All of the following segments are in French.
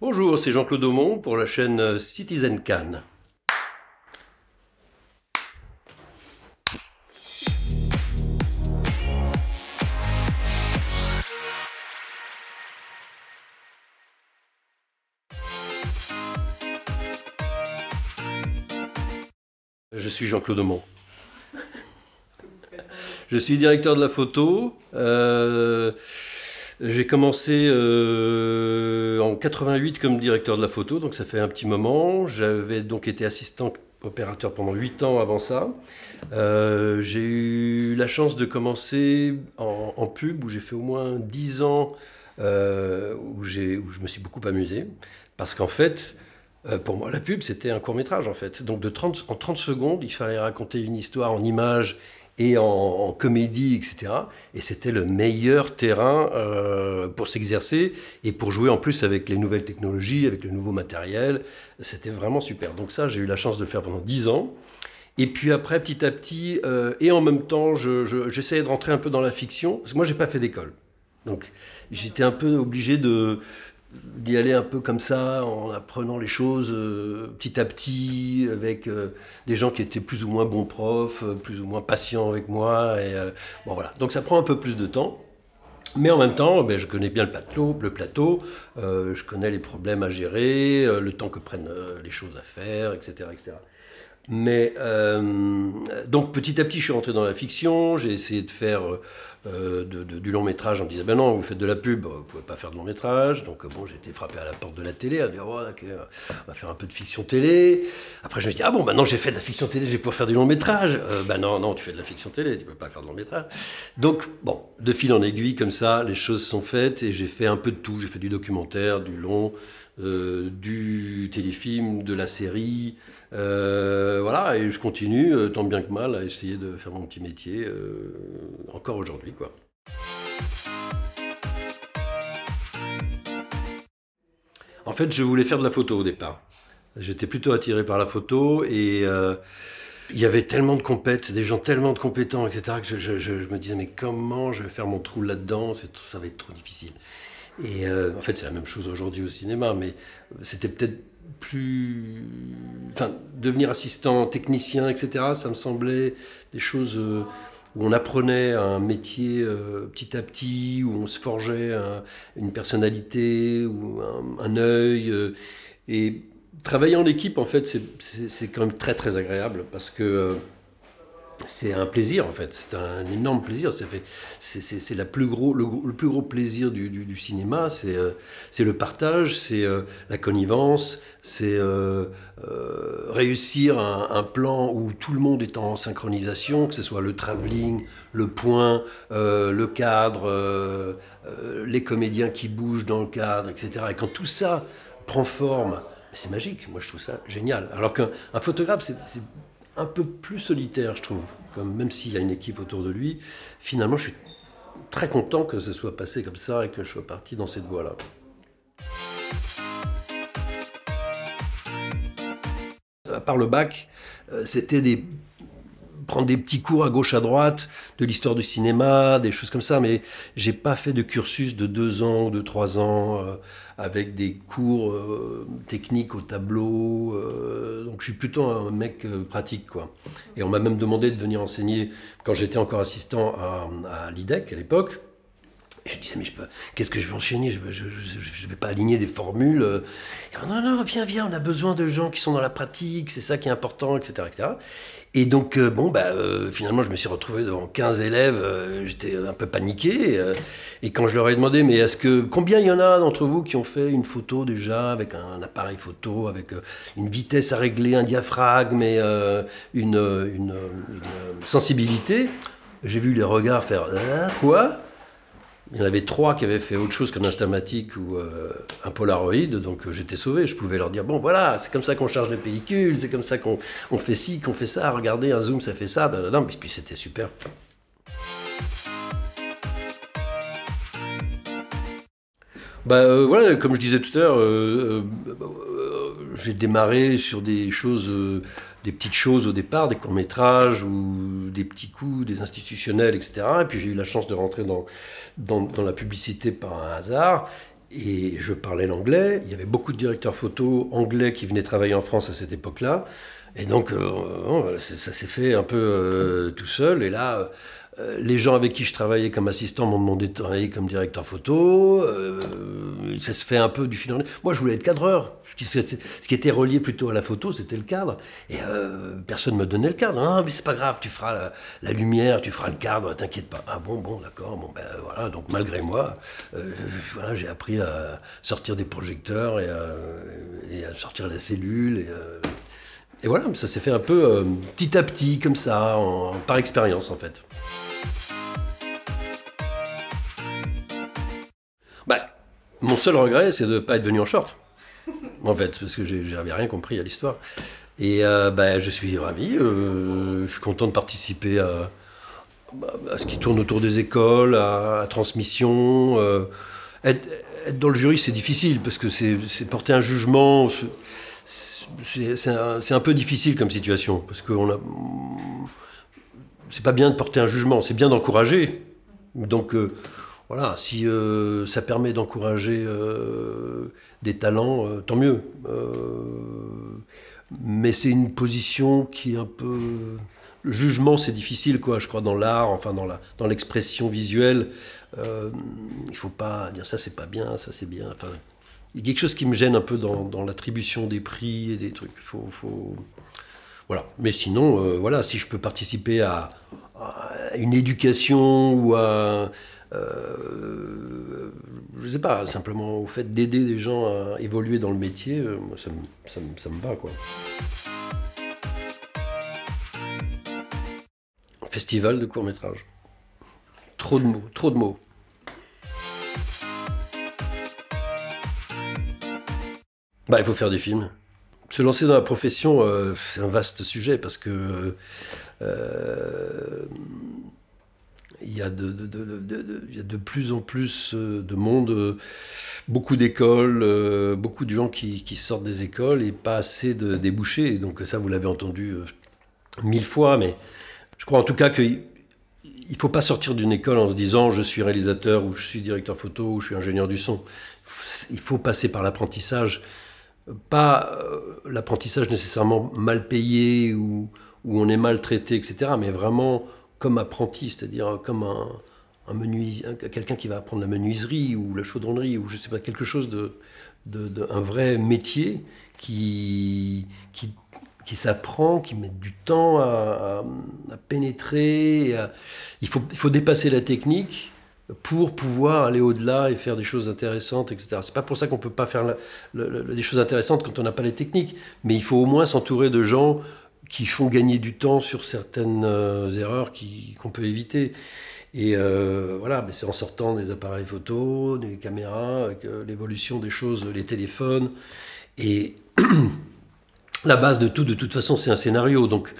Bonjour, c'est Jean-Claude Aumont pour la chaîne euh, Citizen Cannes. Je suis Jean-Claude Aumont. Je suis directeur de la photo. Euh, j'ai commencé euh, en 88 comme directeur de la photo, donc ça fait un petit moment. J'avais donc été assistant opérateur pendant 8 ans avant ça. Euh, j'ai eu la chance de commencer en, pub, où j'ai fait au moins 10 ans, euh, où, où, je me suis beaucoup amusé, parce qu'en fait, euh, pour moi, la pub, c'était un court métrage en fait. Donc de 30, en 30 secondes, il fallait raconter une histoire en images et en, comédie, etc. Et c'était le meilleur terrain euh, pour s'exercer et pour jouer en plus avec les nouvelles technologies, avec le nouveau matériel. C'était vraiment super. Donc ça, j'ai eu la chance de le faire pendant dix ans. Et puis après, petit à petit, euh, et en même temps, j'essayais de rentrer un peu dans la fiction. Parce que moi, j'ai pas fait d'école. Donc j'étais un peu obligé de, d'y aller un peu comme ça, en apprenant les choses euh, petit à petit, avec euh, des gens qui étaient plus ou moins bons profs, euh, plus ou moins patients avec moi. Et, bon, voilà. Donc ça prend un peu plus de temps. Mais en même temps, ben, je connais bien le plateau, le plateau je connais les problèmes à gérer, le temps que prennent les choses à faire, etc. etc. Mais donc petit à petit, je suis rentré dans la fiction, j'ai essayé de faire euh, de, du long métrage, on me disait ben non, vous faites de la pub, vous pouvez pas faire de long métrage. Donc bon, j'ai été frappé à la porte de la télé à dire oh, on va faire un peu de fiction télé. Après, je me dis ah bon, ben non j'ai fait de la fiction télé, je vais pouvoir faire du long métrage. Euh, ben non, non, tu fais de la fiction télé, tu peux pas faire de long métrage. Donc bon, de fil en aiguille comme ça, les choses sont faites et j'ai fait un peu de tout. J'ai fait du documentaire, du long, euh, du téléfilm, de la série. voilà, et je continue, tant bien que mal, à essayer de faire mon petit métier encore aujourd'hui. En fait, je voulais faire de la photo au départ. J'étais plutôt attiré par la photo et euh, il y avait tellement de compètes, des gens tellement de compétents, etc., que je, me disais, mais comment je vais faire mon trou là-dedans Ça va être trop difficile. Et euh, en fait, c'est la même chose aujourd'hui au cinéma, mais c'était peut-être plus. Enfin, devenir assistant, technicien, etc., ça me semblait des choses. Euh, où on apprenait un métier euh, petit à petit, où on se forgeait une personnalité, ou un, œil. Euh, et travailler en équipe, en fait, c'est quand même très très agréable parce que euh, c'est un plaisir en fait, c'est un énorme plaisir. C'est la plus gros, le, plus gros plaisir du, cinéma, euh, c'est le partage, c'est euh, la connivence, c'est euh, réussir un, un, plan où tout le monde est en synchronisation, que ce soit le travelling, le point, le cadre, les comédiens qui bougent dans le cadre, etc. Et quand tout ça prend forme, c'est magique. Moi, je trouve ça génial. Alors qu'un photographe, c'est un peu plus solitaire, je trouve. Comme, même s'il y a une équipe autour de lui, finalement, je suis très content que ce soit passé comme ça et que je sois parti dans cette voie-là. À part le bac, euh, c'était des prendre des petits cours à gauche à droite de l'histoire du cinéma, des choses comme ça, mais j'ai pas fait de cursus de deux ans ou de trois ans euh, avec des cours euh, techniques au tableau. Euh, donc je suis plutôt un mec pratique quoi. Et on m'a même demandé de venir enseigner quand j'étais encore assistant à l'IDEC à l'époque je disais, mais je peux, qu'est-ce que je vais enchaîner Je ne vais pas aligner des formules. Euh. non, non, viens, viens, on a besoin de gens qui sont dans la pratique, c'est ça qui est important, etc. Et donc, euh, bon, bah, euh, finalement, je me suis retrouvé devant 15 élèves, j'étais un peu paniqué. et quand je leur ai demandé, mais est-ce que, combien il y en a d'entre vous qui ont fait une photo déjà, avec un, appareil photo, avec une vitesse à régler, un diaphragme et une, une, sensibilité J'ai vu les regards faire, hein, quoi il y en avait trois qui avaient fait autre chose qu'un instamatique ou euh, un Polaroid, donc euh, j'étais sauvé. Je pouvais leur dire bon, voilà, c'est comme ça qu'on charge les pellicules, c'est comme ça qu'on fait ci, qu'on fait ça, regardez, un zoom, ça fait ça, non mais puis c'était super. Bah, euh, voilà, comme je disais tout à l'heure, j'ai démarré sur des choses, euh, des petites choses au départ, des courts-métrages ou des petits coups, des institutionnels, etc. Et puis j'ai eu la chance de rentrer dans, dans, la publicité par un hasard. Et je parlais l'anglais. Il y avait beaucoup de directeurs photo anglais qui venaient travailler en France à cette époque-là. Et donc, euh, euh, ça s'est fait un peu tout seul. Et là, euh, les gens avec qui je travaillais comme assistant m'ont demandé de travailler comme directeur photo. Euh, ça se fait un peu du fil Moi, je voulais être cadreur. Ce qui était relié plutôt à la photo, c'était le cadre. Et euh, personne ne me donnait le cadre. Non, ah, mais c'est pas grave, tu feras la, lumière, tu feras le cadre, t'inquiète pas. Ah bon, bon, d'accord. Ben, voilà, donc malgré moi, voilà, j'ai appris à sortir des projecteurs et à, sortir la cellule. Et, voilà, ça s'est fait un peu petit à petit, comme ça, par expérience en fait. Bah, mon seul regret, c'est de ne pas être venu en short. En fait, parce que j'avais rien compris à l'histoire. Et euh, bah, je suis ravi. Euh, je suis content de participer à, à, ce qui tourne autour des écoles, à la transmission. Euh, être, dans le jury, c'est difficile parce que c'est porter un jugement. C'est un, peu difficile comme situation parce que a. C'est pas bien de porter un jugement. C'est bien d'encourager. Donc voilà, si euh, ça permet d'encourager euh, des talents, euh, tant mieux. mais c'est une position qui est un peu. Le jugement, c'est difficile, quoi, je crois, dans l'art, enfin, dans, la, dans l'expression visuelle. il faut pas dire ça, c'est pas bien, ça, c'est bien. Enfin, il y a quelque chose qui me gêne un peu dans, l'attribution des prix et des trucs. Faut, faut... Voilà. Mais sinon, voilà, si je peux participer à, à une éducation ou à, euh, je sais pas, simplement au fait d'aider des gens à évoluer dans le métier, euh, ça, me, ça, ça me va quoi. Festival de court métrage. Trop de mots, trop de mots. Bah, il faut faire des films se lancer dans la profession, euh, c'est un vaste sujet parce que il y, a de, plus en plus euh, de monde, euh, beaucoup d'écoles, beaucoup de gens qui, qui, sortent des écoles et pas assez de débouchés. Donc ça, vous l'avez entendu mille fois, mais je crois en tout cas qu'il ne faut pas sortir d'une école en se disant je suis réalisateur ou je suis directeur photo ou je suis ingénieur du son. Il faut passer par l'apprentissage pas euh, l'apprentissage nécessairement mal payé ou où on est maltraité, etc., mais vraiment comme apprenti, c'est-à-dire comme un, quelqu'un qui va apprendre la menuiserie ou la chaudronnerie ou je ne sais pas, quelque chose de, un vrai métier qui, qui, s'apprend, qui met du temps à, pénétrer. il faut dépasser la technique pour pouvoir aller au-delà et faire des choses intéressantes, etc. C'est pas pour ça qu'on peut pas faire des choses intéressantes quand on n'a pas les techniques, mais il faut au moins s'entourer de gens qui font gagner du temps sur certaines euh, erreurs qu'on peut éviter. Et euh, voilà, c'est en sortant des appareils photo, des caméras, euh, l'évolution des choses, les téléphones. Et la base de tout, de toute façon, c'est un scénario. Donc,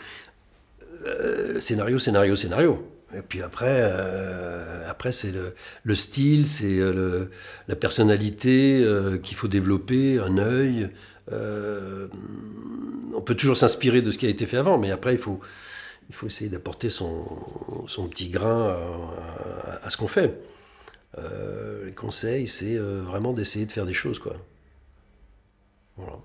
scénario, scénario, scénario. Et puis après, euh, après c'est le, style, c'est euh, la personnalité euh, qu'il faut développer, un œil. on peut toujours s'inspirer de ce qui a été fait avant, mais après, il faut, il faut essayer d'apporter son, son, petit grain à, ce qu'on fait. les conseils, c'est vraiment d'essayer de faire des choses. Quoi. Voilà.